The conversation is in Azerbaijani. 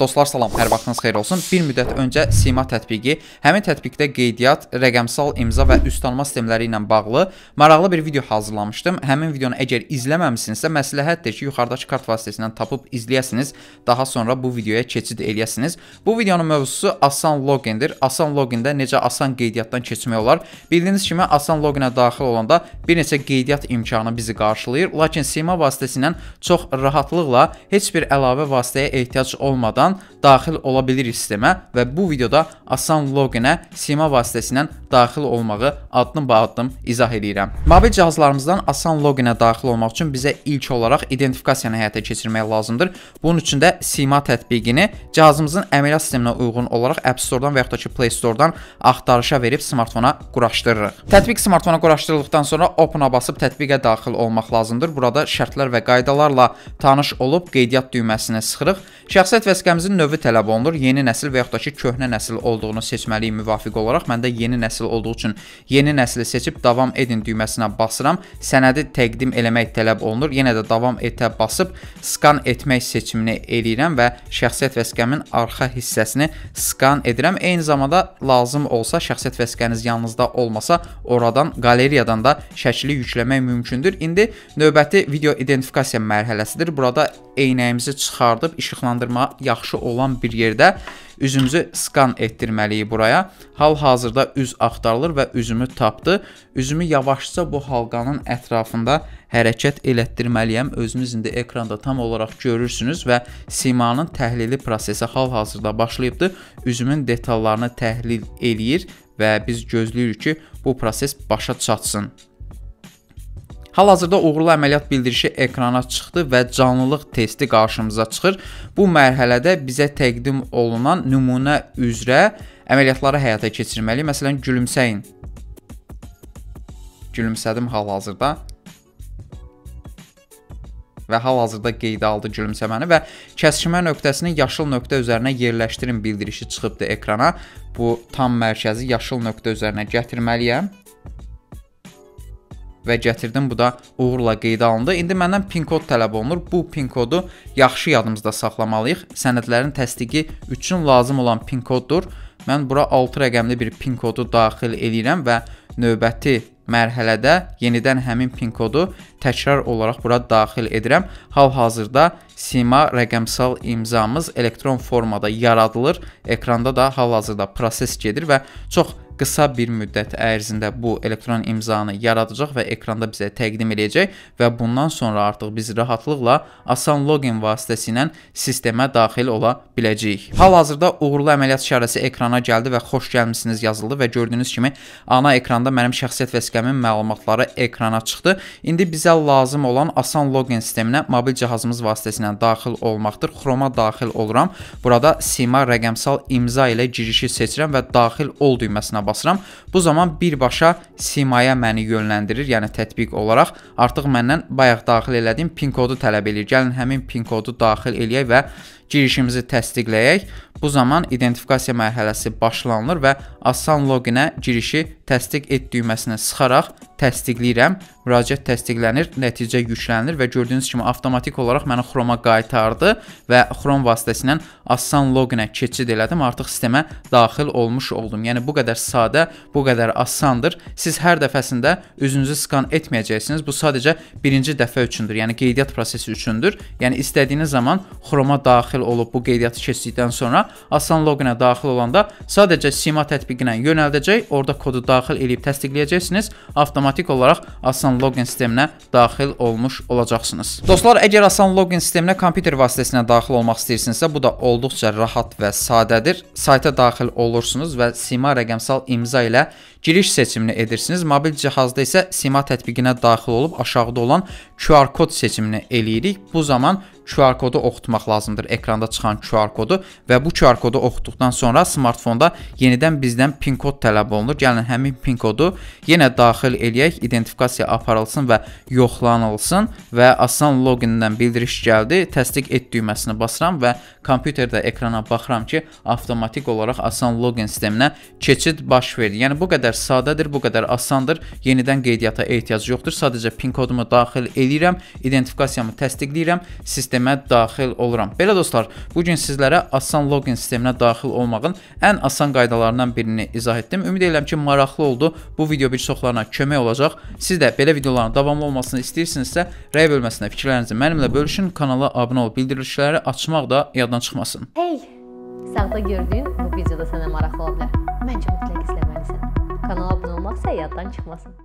Dostlar salam, hər vaxtınız xeyir olsun. Bir müddət öncə Sima tətbiqi, həmin tətbiqdə qeydiyyat, rəqəmsal imza və üz tanıma sistemləri ilə bağlı maraqlı bir video hazırlamışdım. Həmin videonu əgər izləməmisinizsə, məsləhətdir ki, yuxarıdakı kart vasitəsindən tapıb izləyəsiniz, daha sonra bu videoya keçid eləyəsiniz. Bu videonun mövzusu asan logindir. Asan logində necə asan qeydiyyatdan keçmək olar? Bildiyiniz kimi asan loginə daxil olanda bir neçə qeydiyyat imkanı bizi qarşılayır, lakin Sima vasitəsilə çox rahatlıqla heç bir əlavə vasitəyə ehtiyac olmadan yoldan daxil ola bilirik sistemə və bu videoda asan loginə sima vasitəsilə daxil olmağı addım-ba-addım -addım izah edirəm. Mobil cihazlarımızdan asan loginə daxil olmaq üçün bizə ilk olaraq identifikasiyanı həyata keçirmək lazımdır. Bunun üçün də sima tətbiqini cihazımızın əməliyyat sisteminə uyğun olaraq App Store-dan və yaxud da ki Play Store-dan axtarışa verib smartfona quraşdırırıq. Tətbiq smartfona quraşdırıldıqdan sonra Open-a basıb tətbiqə daxil olmaq lazımdır. Burada şərtlər və qaydalarla tanış olub qeydiyyat düyməsini sıxırıq. Şəxsiyyət vəsiqəmizi Ölkəmizin növü tələb olunur. Yeni nəsil və yaxud da ki, köhnə nəsil olduğunu seçməliyik müvafiq olaraq. Məndə yeni nəsil olduğu üçün yeni nəsli seçib davam edin düyməsinə basıram. Sənədi təqdim eləmək tələb olunur. Yenə də davam etə basıb skan etmək seçimini eləyirəm və şəxsiyyət vəsiqəmin arxa hissəsini skan edirəm. Eyni zamanda lazım olsa şəxsiyyət vəsiqəniz yanınızda olmasa, oradan qaleriyadan da şəkli yükləmək mümkündür. İndi növbəti video identifikasiya mərhələsidir. Burada eynəyimizi çıxardıb işıqlandırma yaxşı olan bir yerdə üzümüzü skan etdirməliyik buraya. Hal-hazırda üz axtarılır və üzümü tapdı. Üzümü yavaşca bu halqanın ətrafında hərəkət elətdirməliyəm. Özünüz indi ekranda tam olaraq görürsünüz və simanın təhlili prosesi hal-hazırda başlayıbdır. Üzümün detallarını təhlil eləyir və biz gözləyirik ki, bu proses başa çatsın. Hal-hazırda uğurlu əməliyyat bildirişi ekrana çıxdı və canlılıq testi qarşımıza çıxır. Bu mərhələdə bizə təqdim olunan nümunə üzrə əməliyyatları həyata keçirməliyik. Məsələn, gülümsəyin. Gülümsədim hal-hazırda və hal-hazırda qeydə aldı gülümsəməni və kəsişmə nöqtəsini yaşıl nöqtə üzərinə yerləşdirin bildirişi çıxıbdı ekrana. Bu tam mərkəzi yaşıl nöqtə üzərinə gətirməliyəm və gətirdim. Bu da uğurla qeydə alındı. İndi məndən pin kod tələb olunur. Bu pin kodu yaxşı yadımızda saxlamalıyıq. Sənədlərin təsdiqi üçün lazım olan pin koddur. Mən bura 6 rəqəmli bir pin kodu daxil eləyirəm və növbəti mərhələdə yenidən həmin pin kodu təkrar olaraq bura daxil edirəm. Hal-hazırda sima rəqəmsal imzamız elektron formada yaradılır. Ekranda da hal-hazırda proses gedir və çox qısa bir müddət ərzində bu elektron imzanı yaradacaq və ekranda bizə təqdim eləyəcək və bundan sonra artıq biz rahatlıqla asan login vasitəsilə sistemə daxil ola biləcəyik. Hal-hazırda uğurlu əməliyyat işarəsi ekrana gəldi və xoş gəlmisiniz yazıldı və gördüyünüz kimi ana ekranda mənim şəxsiyyət vəsiqəmin məlumatları ekrana çıxdı. İndi bizə lazım olan asan login sisteminə mobil cihazımız vasitəsilə daxil olmaqdır. Chrome-a daxil oluram. Burada sima rəqəmsal imza ilə girişi seçirəm və daxil ol düyməsinə basıram basıram. Bu zaman birbaşa simaya məni yönləndirir, yəni tətbiq olaraq artıq məndən bayaq daxil elədiyim pin kodu tələb eləyir. Gəlin həmin pin kodu daxil eləyək və girişimizi təsdiqləyək. Bu zaman identifikasiya mərhələsi başlanılır və Asan loginə girişi təsdiq et düyməsini sıxaraq təsdiqləyirəm. Müraciət təsdiqlənir, nəticə yüklənir və gördüyünüz kimi avtomatik olaraq məni Chrome-a qaytardı və Chrome vasitəsilə Asan loginə keçid elədim. Artıq sistemə daxil olmuş oldum. Yəni bu qədər sadə, bu qədər asandır. Siz hər dəfəsində özünüzü skan etməyəcəksiniz. Bu sadəcə birinci dəfə üçündür. Yəni qeydiyyat prosesi üçündür. Yəni istədiyiniz zaman Chrome-a daxil daxil olub bu qeydiyyatı keçdikdən sonra asan loqinə daxil olanda sadəcə sima tətbiqinə yönəldəcək, orada kodu daxil edib təsdiqləyəcəksiniz, avtomatik olaraq asan loqin sisteminə daxil olmuş olacaqsınız. Dostlar, əgər asan loqin sisteminə kompüter vasitəsilə daxil olmaq istəyirsinizsə, bu da olduqca rahat və sadədir. Sayta daxil olursunuz və sima rəqəmsal imza ilə giriş seçimini edirsiniz. Mobil cihazda isə sima tətbiqinə daxil olub aşağıda olan QR kod seçimini eləyirik. Bu zaman QR kodu oxutmaq lazımdır. Ekranda çıxan QR kodu və bu QR kodu oxutduqdan sonra smartfonda yenidən bizdən PIN kod tələb olunur. Gəlin həmin PIN kodu yenə daxil eləyək, identifikasiya aparılsın və yoxlanılsın və asan logindən bildiriş gəldi. Təsdiq et düyməsini basıram və kompüterdə ekrana baxıram ki, avtomatik olaraq asan login sisteminə keçid baş verdi. Yəni bu qədər qədər sadədir, bu qədər asandır. Yenidən qeydiyyata ehtiyac yoxdur. Sadəcə PIN kodumu daxil eləyirəm, identifikasiyamı təsdiqləyirəm, sistemə daxil oluram. Belə dostlar, bu gün sizlərə asan login sisteminə daxil olmağın ən asan qaydalarından birini izah etdim. Ümid edirəm ki, maraqlı oldu. Bu video bir çoxlarına kömək olacaq. Siz də belə videoların davamlı olmasını istəyirsinizsə, rəy bölməsində fikirlərinizi mənimlə bölüşün. Kanala abunə olub bildirilişləri açmaq da yaddan çıxmasın. Hey, sağda gördüyün bu videoda sənə maraqlı ola bilər. Məncə mütləq izləməlisən. Kanala abone olmak səyyaddan çıxmasın.